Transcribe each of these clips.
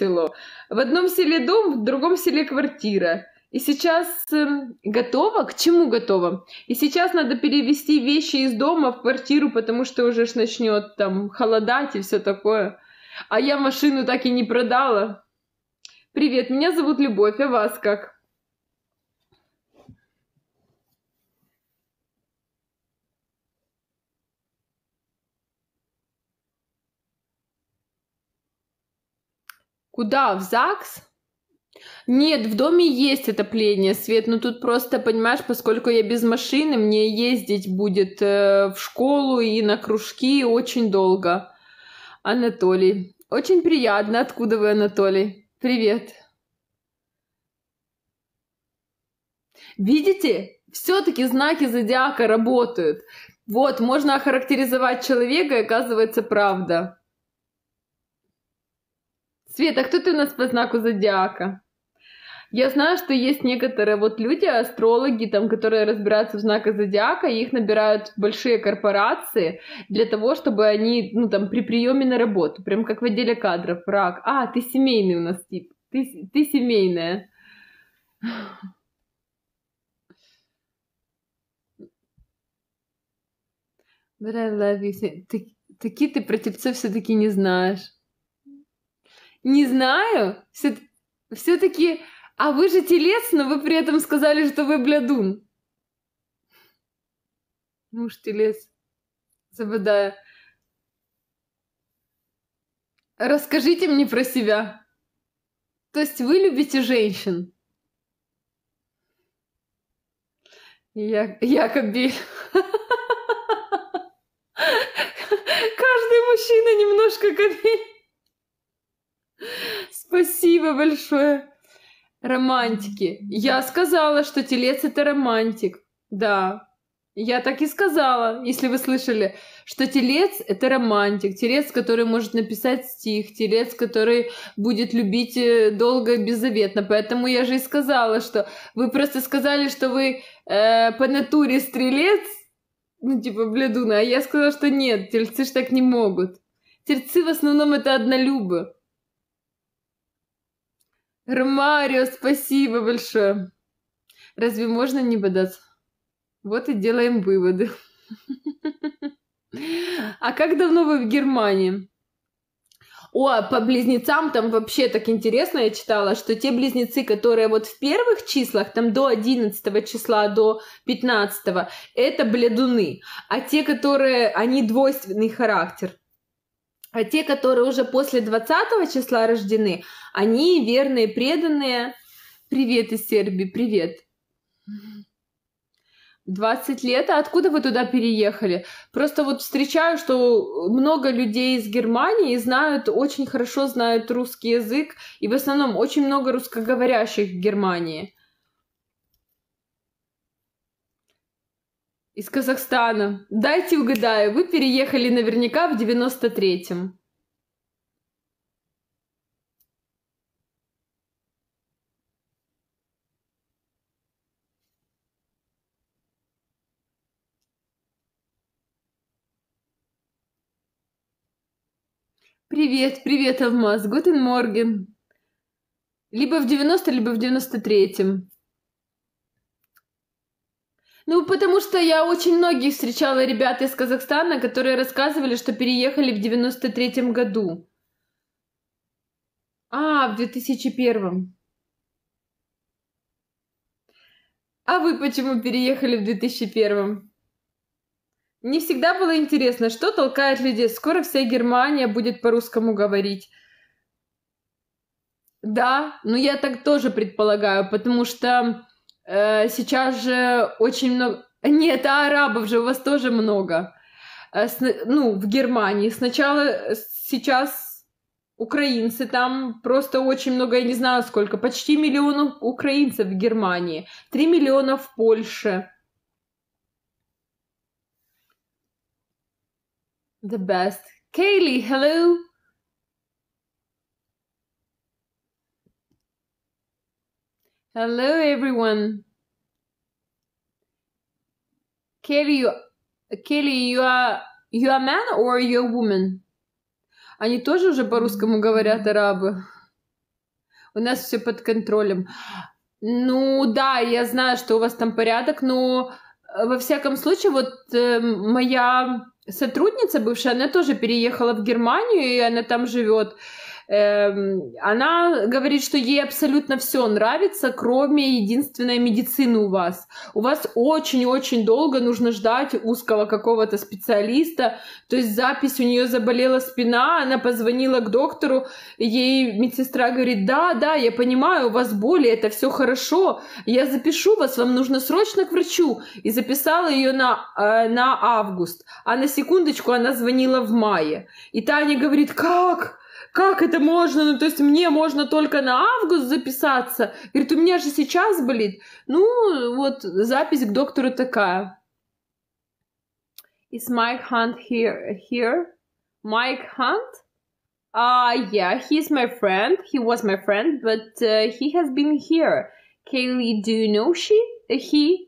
тыло. В одном селе дом, в другом селе квартира. И сейчас э, готова? К чему готова? И сейчас надо перевести вещи из дома в квартиру, потому что уже ж начнет там холодать и все такое. А я машину так и не продала. Привет, меня зовут Любовь, а вас как? Куда? В ЗАГС? Нет, в доме есть отопление, Свет, но ну, тут просто, понимаешь, поскольку я без машины, мне ездить будет э, в школу и на кружки очень долго. Анатолий. Очень приятно. Откуда вы, Анатолий? Привет. Видите? Все-таки знаки зодиака работают. Вот, можно охарактеризовать человека, и оказывается, правда. Света, кто ты у нас по знаку зодиака? Я знаю, что есть некоторые вот люди, астрологи, там, которые разбираются в знаках зодиака, и их набирают большие корпорации для того, чтобы они, ну, там, при приеме на работу, прям как в отделе кадров, рак. А, ты семейный у нас тип, ты, ты семейная. But I love you. такие ты про тельцов все-таки не знаешь. Не знаю. Все, таки А вы же телец, но вы при этом сказали, что вы блядун. Муж телец. Забадая. Расскажите мне про себя. То есть вы любите женщин? Я, я кобель. Каждый мужчина немножко кобель. Спасибо большое. Романтики. Я сказала, что телец это романтик. Да. Я так и сказала, если вы слышали, что телец это романтик, телец, который может написать стих, телец, который будет любить э, долго и беззаветно. Поэтому я же и сказала, что вы просто сказали, что вы э, по натуре стрелец, ну типа бледуна, а я сказала, что нет, тельцы ж так не могут. Тельцы в основном это однолюбы. Ромарио, спасибо большое. Разве можно не бодаться? Вот и делаем выводы. А как давно вы в Германии? О, а по близнецам там вообще так интересно я читала, что те близнецы, которые вот в первых числах, там до 11 числа, до 15, это бледуны. А те, которые, они двойственный характер. А те, которые уже после 20 числа рождены, они верные, преданные. Привет из Сербии, привет. 20 лет. А откуда вы туда переехали? Просто вот встречаю, что много людей из Германии знают, очень хорошо знают русский язык, и в основном очень много русскоговорящих в Германии. Из Казахстана. Дайте угадаю, вы переехали наверняка в девяносто третьем. Привет, привет, Алмаз. Гутен Морген. Либо в 90, либо в 93-м. Ну, потому что я очень многих встречала ребят из Казахстана, которые рассказывали, что переехали в 93-м году. А, в 2001. А вы почему переехали в 2001? Не всегда было интересно, что толкает людей. Скоро вся Германия будет по-русскому говорить. Да, но ну я так тоже предполагаю, потому что Э, сейчас же очень много... Нет, а арабов же у вас тоже много. Э, ну, в Германии. Сначала э, сейчас украинцы там просто очень много, я не знаю сколько, почти миллион украинцев в Германии, три миллиона в Польше. The best. Kaylee, hello. Hello, everyone. Kelly, you, Kelly, you are, you are man or you are woman? Они тоже уже по-русскому говорят арабы. У нас все под контролем. Ну да, я знаю, что у вас там порядок, но э, во всяком случае, вот э, моя сотрудница бывшая, она тоже переехала в Германию, и она там живет. Эм, она говорит, что ей абсолютно все нравится, кроме единственной медицины у вас. У вас очень-очень долго нужно ждать узкого какого-то специалиста. То есть запись у нее заболела спина, она позвонила к доктору, ей медсестра говорит, да, да, я понимаю, у вас боли, это все хорошо, я запишу вас, вам нужно срочно к врачу. И записала ее на, э, на август. А на секундочку она звонила в мае. И Таня говорит, как? как это можно? Ну, то есть мне можно только на август записаться. Говорит, у меня же сейчас болит. Ну, вот запись к доктору такая. Is Mike Hunt here? here? Mike Hunt? Uh, yeah, he's my friend. He was my friend, but uh, he has been here. Kaylee, do you know she? He?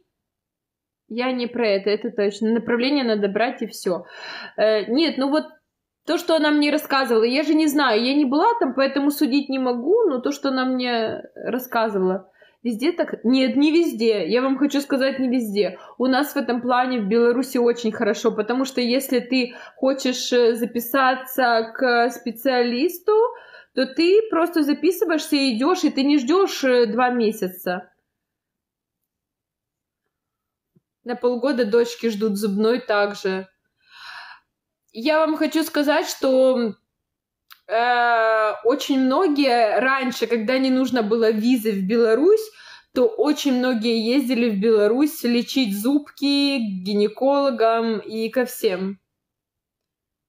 Я не про это, это точно. Направление надо брать и все. Э, нет, ну вот то, что она мне рассказывала, я же не знаю, я не была там, поэтому судить не могу, но то, что она мне рассказывала, везде так... Нет, не везде, я вам хочу сказать, не везде. У нас в этом плане в Беларуси очень хорошо, потому что если ты хочешь э, записаться к специалисту, то ты просто записываешься и идешь, и ты не ждешь э, два месяца. На полгода дочки ждут зубной также я вам хочу сказать, что э, очень многие раньше, когда не нужно было визы в Беларусь, то очень многие ездили в Беларусь лечить зубки к гинекологам и ко всем.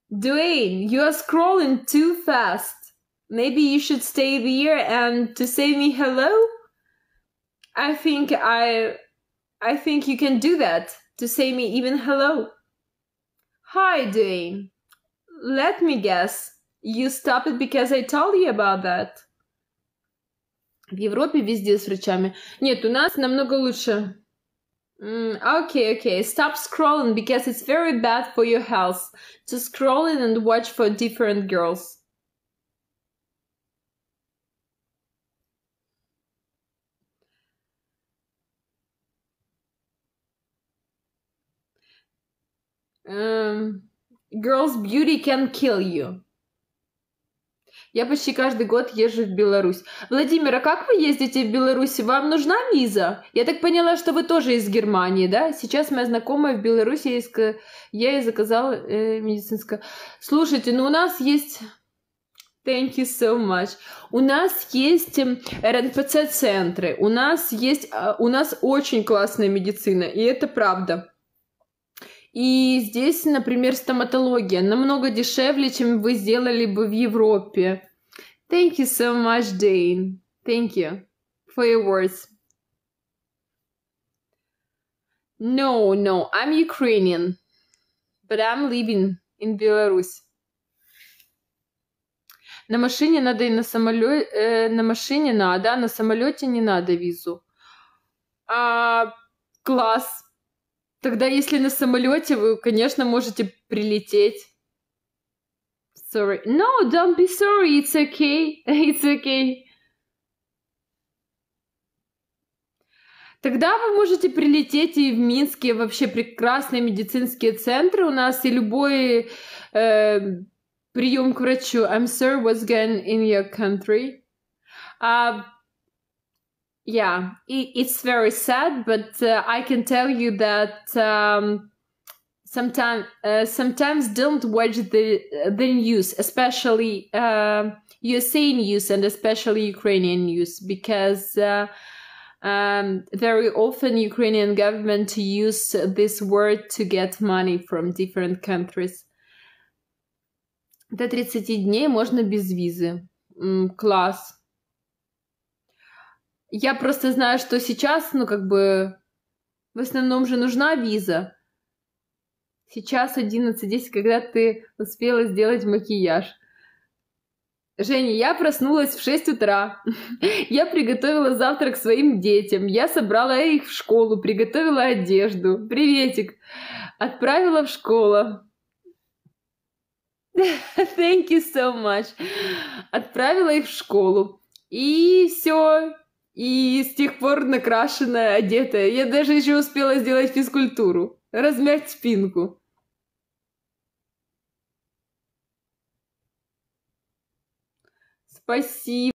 Duane, you are scrolling too fast. Maybe you should stay here and to say me hello? I think I I think you can do that to say me even hello. Hi, Dane. Let me guess. You stopped it because I told you about that. В Европе везде с врачами. Нет, у нас намного лучше. Mm, okay, okay. Stop scrolling because it's very bad for your health. To in and watch for different girls. Эм, Girls Beauty Can Kill You. Я почти каждый год езжу в Беларусь. Владимир, а как вы ездите в Беларусь? Вам нужна виза? Я так поняла, что вы тоже из Германии, да? Сейчас моя знакомая в Беларуси, я, я ей заказала э, медицинское. Слушайте, ну у нас есть... Thank you so much. У нас есть РНПЦ-центры, эм, у нас есть, а, у нас очень классная медицина, и это правда. И здесь, например, стоматология намного дешевле, чем вы сделали бы в Европе. Thank you so much, Dane. Thank you for your words. No, no, I'm Ukrainian, but I'm living in Belarus. На машине надо и на самолете, э, на машине надо, а на самолете не надо визу. А, класс. Тогда, если на самолете, вы, конечно, можете прилететь. Sorry. No, don't be sorry. It's okay. It's okay. Тогда вы можете прилететь и в Минске вообще прекрасные медицинские центры у нас и любой э, прием к врачу. I'm sorry, what's going in your country? А yeah it, it's very sad but uh, i can tell you that um, sometimes uh, sometimes don't watch the uh, the news especially uh, um, usa news and especially ukrainian news because uh, um, very often ukrainian government use this word to get money from different countries до 30 дней можна без визы. Класс. Я просто знаю, что сейчас, ну, как бы, в основном же нужна виза. Сейчас 11.10, когда ты успела сделать макияж. Женя, я проснулась в 6 утра. Я приготовила завтрак своим детям. Я собрала их в школу, приготовила одежду. Приветик. Отправила в школу. Thank you so much. Отправила их в школу. И все, и с тех пор накрашенная, одетая. Я даже еще успела сделать физкультуру. Размять спинку. Спасибо.